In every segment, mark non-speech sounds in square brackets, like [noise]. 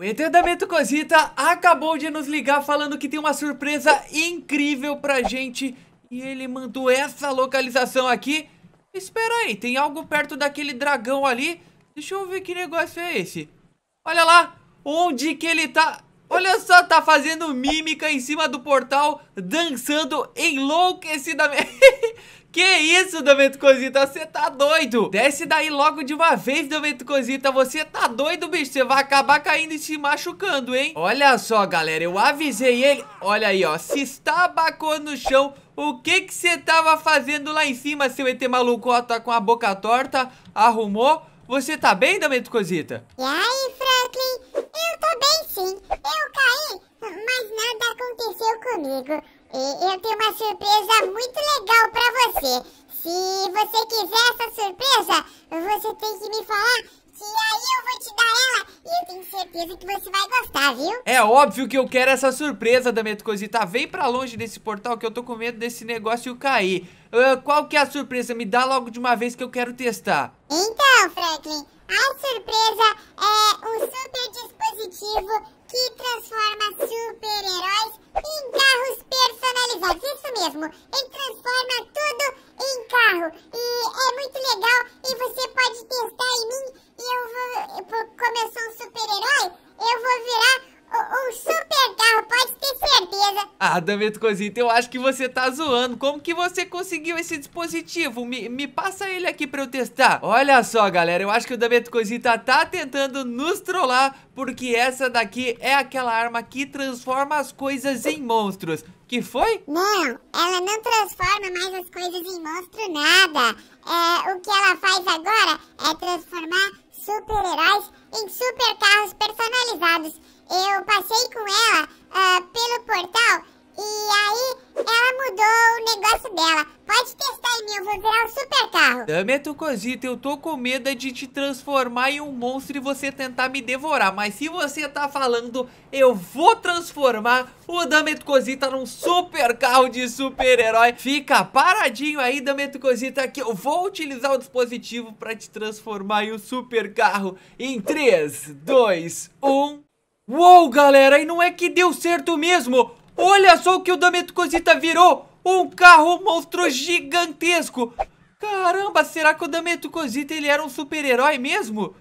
O Entendimento Cosita acabou de nos ligar falando que tem uma surpresa incrível pra gente e ele mandou essa localização aqui. Espera aí, tem algo perto daquele dragão ali. Deixa eu ver que negócio é esse. Olha lá, onde que ele tá... Olha só, tá fazendo mímica em cima do portal, dançando enlouquecidamente. [laughs] que isso, Domento Cozita, você tá doido. Desce daí logo de uma vez, Domento Cozita, você tá doido, bicho. Você vai acabar caindo e se machucando, hein? Olha só, galera, eu avisei ele. Olha aí, ó, se estabacou no chão, o que que você tava fazendo lá em cima, seu ET maluco? Ó, tá com a boca torta, arrumou. Você tá bem, Domento Cozita? E aí, comigo. E eu tenho uma surpresa muito legal para você. Se você quiser essa surpresa, você tem que me falar que aí eu vou te dar ela e eu tenho certeza que você vai gostar, viu? É óbvio que eu quero essa surpresa, Dameto Cosita. Vem pra longe desse portal que eu tô com medo desse negócio cair. Uh, qual que é a surpresa? Me dá logo de uma vez que eu quero testar. Então, Franklin, a surpresa é um super dispositivo que transforma super-heróis em carros personalizados. Isso mesmo, ele transforma tudo em carro. E é muito legal e você pode testar em mim. E eu vou, eu, nada, Metrocosita. Eu acho que você tá zoando. Como que você conseguiu esse dispositivo? Me, me passa ele aqui pra eu testar. Olha só, galera. Eu acho que o Dametrocosita tá, tá tentando nos trollar porque essa daqui é aquela arma que transforma as coisas em monstros. Que foi? Não, ela não transforma mais as coisas em monstro nada. É, o que ela faz agora é transformar super-heróis em super carros personalizados. Eu passei com ela uh, pelo portal e aí ela mudou o negócio dela. Pode testar em mim, eu vou virar um super carro. Dame tu cosita, eu tô com medo de te transformar em um monstro e você tentar me devorar. Mas se você tá falando, eu vou transformar o Dameto Cosita num super carro de super-herói. Fica paradinho aí, Dameto Cosita, que eu vou utilizar o dispositivo pra te transformar em um super carro. Em 3, 2, 1... Uou, galera, e não é que deu certo mesmo! Olha só o que o Cosita virou! Um carro monstro gigantesco! Caramba, será que o Cosita ele era um super-herói mesmo?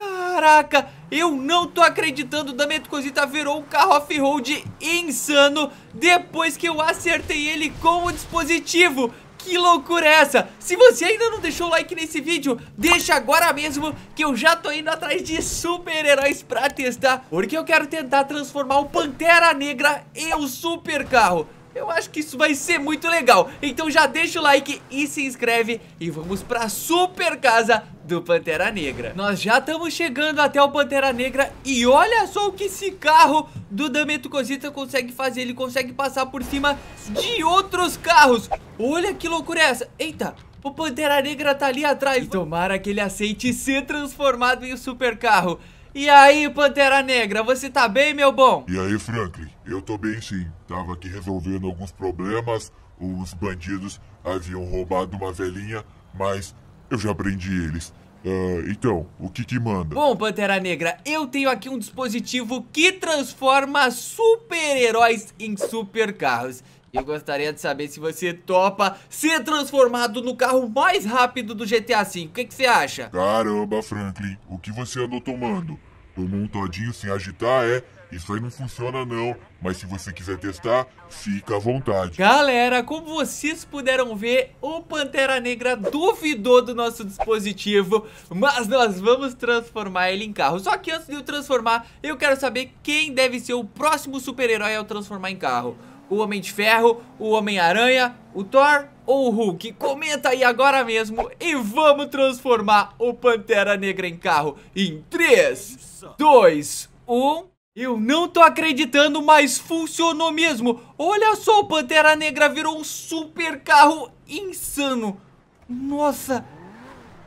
Caraca, eu não tô acreditando, o Cosita virou um carro off-road insano depois que eu acertei ele com o dispositivo. Que loucura é essa? Se você ainda não deixou o like nesse vídeo, deixa agora mesmo que eu já tô indo atrás de super-heróis pra testar, porque eu quero tentar transformar o Pantera Negra em um super carro. Eu acho que isso vai ser muito legal. Então já deixa o like e se inscreve e vamos pra super casa do Pantera Negra. Nós já estamos chegando até o Pantera Negra e olha só o que esse carro do Dameto Cosita consegue fazer. Ele consegue passar por cima de outros carros. Olha que loucura é essa. Eita, o Pantera Negra tá ali atrás. E tomara que ele aceite ser transformado em um super carro. E aí, Pantera Negra, você tá bem, meu bom? E aí, Franklin? Eu tô bem sim. Tava aqui resolvendo alguns problemas. Os bandidos haviam roubado uma velhinha, mas eu já prendi eles. Uh, então, o que que manda? Bom, Pantera Negra, eu tenho aqui um dispositivo que transforma super-heróis em supercarros. Eu gostaria de saber se você topa ser transformado no carro mais rápido do GTA V. O que, que você acha? Caramba, Franklin, o que você andou tomando? Tomou um todinho sem agitar, é? Isso aí não funciona não, mas se você quiser testar, fica à vontade. Galera, como vocês puderam ver, o Pantera Negra duvidou do nosso dispositivo, mas nós vamos transformar ele em carro. Só que antes de eu transformar, eu quero saber quem deve ser o próximo super-herói ao transformar em carro. O Homem de Ferro, o Homem-Aranha, o Thor ou o Hulk? Comenta aí agora mesmo e vamos transformar o Pantera Negra em carro em 3, 2, 1... Eu não tô acreditando, mas funcionou mesmo. Olha só, o Pantera Negra virou um super carro insano. Nossa,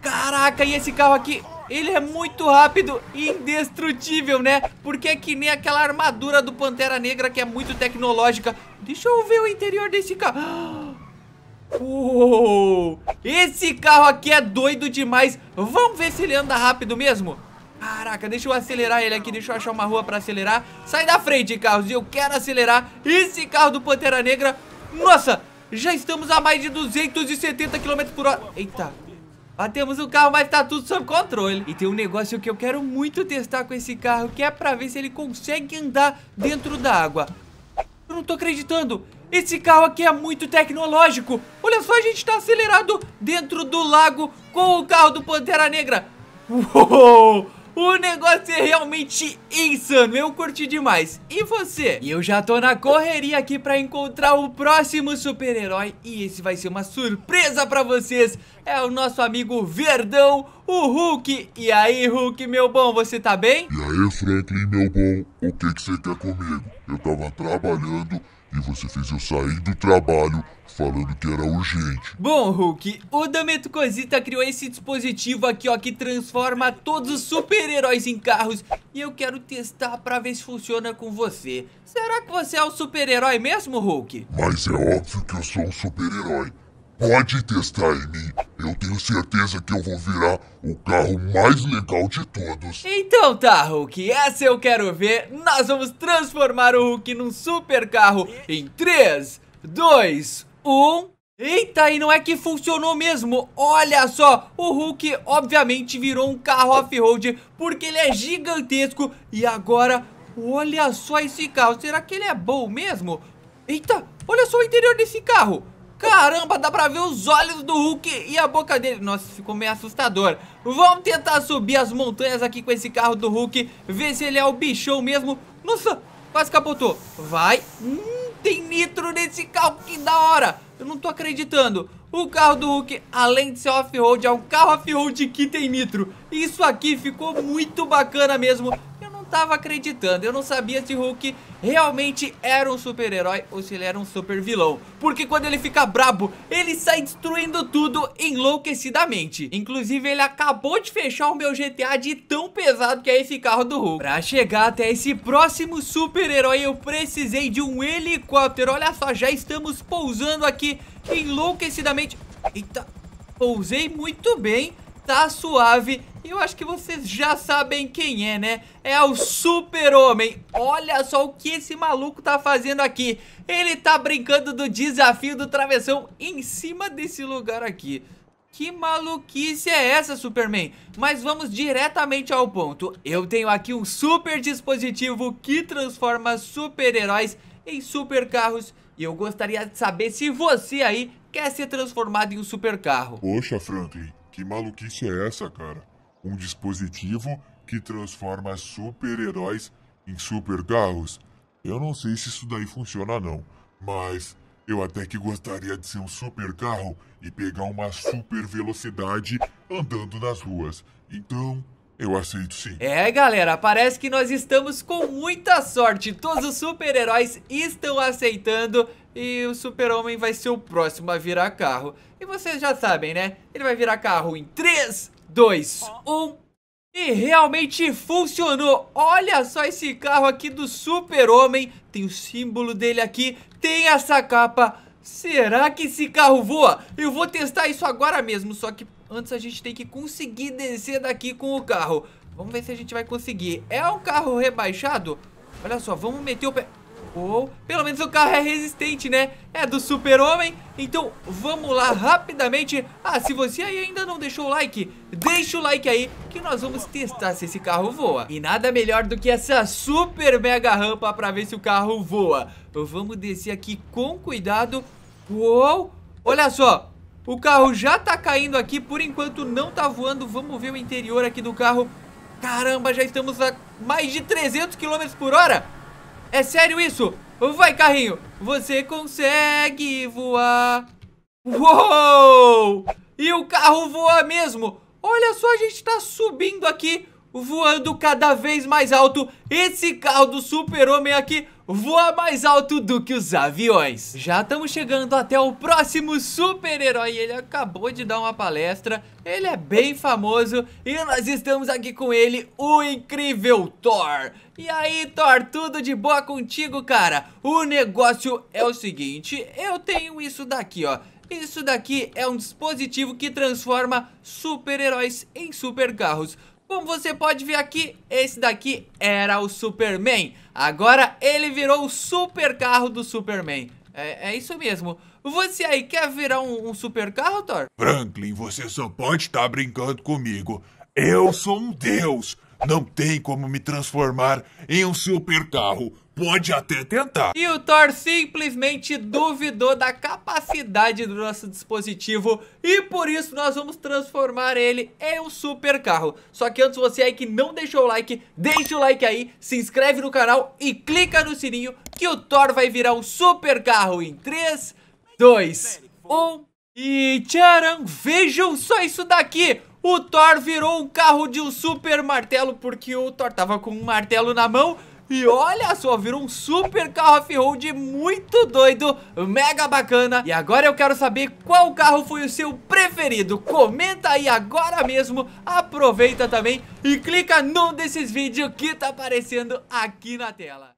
caraca, e esse carro aqui, ele é muito rápido e indestrutível, né? Porque é que nem aquela armadura do Pantera Negra que é muito tecnológica. Deixa eu ver o interior desse carro. [gasps] Uou, esse carro aqui é doido demais. Vamos ver se ele anda rápido mesmo. Caraca, deixa eu acelerar ele aqui, deixa eu achar uma rua pra acelerar. Sai da frente, Carlos, eu quero acelerar esse carro do Pantera Negra. Nossa, já estamos a mais de 270 km por hora. Eita, Batemos o carro, mas tá tudo sob controle. E tem um negócio que eu quero muito testar com esse carro, que é pra ver se ele consegue andar dentro da água. Eu não tô acreditando. Esse carro aqui é muito tecnológico. Olha só, a gente tá acelerado dentro do lago com o carro do Pantera Negra. Uou! O negócio é realmente insano, eu curti demais. E você? E eu já tô na correria aqui pra encontrar o próximo super-herói e esse vai ser uma surpresa pra vocês. É o nosso amigo Verdão, o Hulk. E aí, Hulk, meu bom, você tá bem? E aí, Franklin, meu bom, o que, que você quer comigo? Eu tava trabalhando e você fez eu sair do trabalho falando que era urgente. Bom, Hulk, o Dameto Cosita criou esse dispositivo aqui, ó, que transforma todos os super-heróis em carros. E eu quero testar pra ver se funciona com você. Será que você é o um super-herói mesmo, Hulk? Mas é óbvio que eu sou um super-herói. Pode testar em mim. Eu tenho certeza que eu vou virar o carro mais legal de todos. Então tá, Hulk. Essa eu quero ver. Nós vamos transformar o Hulk num super carro em 3, 2, um... Eita, e não é que funcionou mesmo, olha só, o Hulk obviamente virou um carro off-road porque ele é gigantesco e agora, olha só esse carro, será que ele é bom mesmo? Eita, olha só o interior desse carro, Caramba, dá pra ver os olhos do Hulk e a boca dele. Nossa, ficou meio assustador. Vamos tentar subir as montanhas aqui com esse carro do Hulk. Ver se ele é o bichão mesmo. Nossa, quase capotou. Vai. Hum tem nitro nesse carro, que da hora! Eu não tô acreditando. O carro do Hulk, além de ser off-road, é um carro off-road que tem nitro. Isso aqui ficou muito bacana mesmo tava acreditando. Eu não sabia se o Hulk realmente era um super-herói ou se ele era um super-vilão. Porque quando ele fica brabo, ele sai destruindo tudo enlouquecidamente. Inclusive, ele acabou de fechar o meu GTA de tão pesado que é esse carro do Hulk. Pra chegar até esse próximo super-herói, eu precisei de um helicóptero. Olha só, já estamos pousando aqui enlouquecidamente. Eita, pousei muito bem tá suave e eu acho que vocês já sabem quem é, né? É o super-homem. Olha só o que esse maluco tá fazendo aqui. Ele tá brincando do desafio do travessão em cima desse lugar aqui. Que maluquice é essa, Superman? Mas vamos diretamente ao ponto. Eu tenho aqui um super dispositivo que transforma super-heróis em supercarros. E eu gostaria de saber se você aí quer ser transformado em um supercarro. Poxa, Franklin, que maluquice é essa, cara? Um dispositivo que transforma super-heróis em supercarros. Eu não sei se isso daí funciona não, mas eu até que gostaria de ser um supercarro e pegar uma super velocidade andando nas ruas. Então, eu aceito sim. É, galera, parece que nós estamos com muita sorte. Todos os super-heróis estão aceitando e o super-homem vai ser o próximo a virar carro. E vocês já sabem, né? Ele vai virar carro em 3, 2, 1... E realmente funcionou! Olha só esse carro aqui do super-homem. Tem o símbolo dele aqui, tem essa capa... Será que esse carro voa? Eu vou testar isso agora mesmo, só que antes a gente tem que conseguir descer daqui com o carro. Vamos ver se a gente vai conseguir. É um carro rebaixado? Olha só, vamos meter o pé... Ou, pelo menos o carro é resistente, né? É do super-homem. Então, vamos lá rapidamente. Ah, se você ainda não deixou o like, deixa o like aí que nós vamos testar se esse carro voa. E nada melhor do que essa super mega rampa pra ver se o carro voa. Vamos descer aqui com cuidado. Uou! Olha só, o carro já tá caindo aqui, por enquanto não tá voando. Vamos ver o interior aqui do carro. Caramba, já estamos a mais de 300 km por hora. É sério isso? Vai, carrinho. Você consegue voar. Uou! E o carro voa mesmo. Olha só, a gente tá subindo aqui voando cada vez mais alto. Esse carro do super-homem aqui voa mais alto do que os aviões. Já estamos chegando até o próximo super-herói. Ele acabou de dar uma palestra, ele é bem famoso e nós estamos aqui com ele, o incrível Thor. E aí, Thor, tudo de boa contigo, cara? O negócio é o seguinte, eu tenho isso daqui, ó. Isso daqui é um dispositivo que transforma super-heróis em supercarros. Como você pode ver aqui, esse daqui era o Superman. Agora ele virou o super carro do Superman. É, é isso mesmo. Você aí quer virar um, um super carro, Thor? Franklin, você só pode estar tá brincando comigo. Eu sou um deus. Não tem como me transformar em um super carro. Pode até tentar. E o Thor simplesmente duvidou da capacidade do nosso dispositivo e por isso nós vamos transformar ele em um super carro. Só que antes você aí que não deixou o like, deixa o like aí, se inscreve no canal e clica no sininho que o Thor vai virar um super carro em 3, 2, 1 e tcharam, vejam só isso daqui! O Thor virou um carro de um super martelo porque o Thor tava com um martelo na mão e olha só, virou um super carro off-road muito doido, mega bacana. E agora eu quero saber qual carro foi o seu preferido. Comenta aí agora mesmo, aproveita também e clica num desses vídeos que tá aparecendo aqui na tela.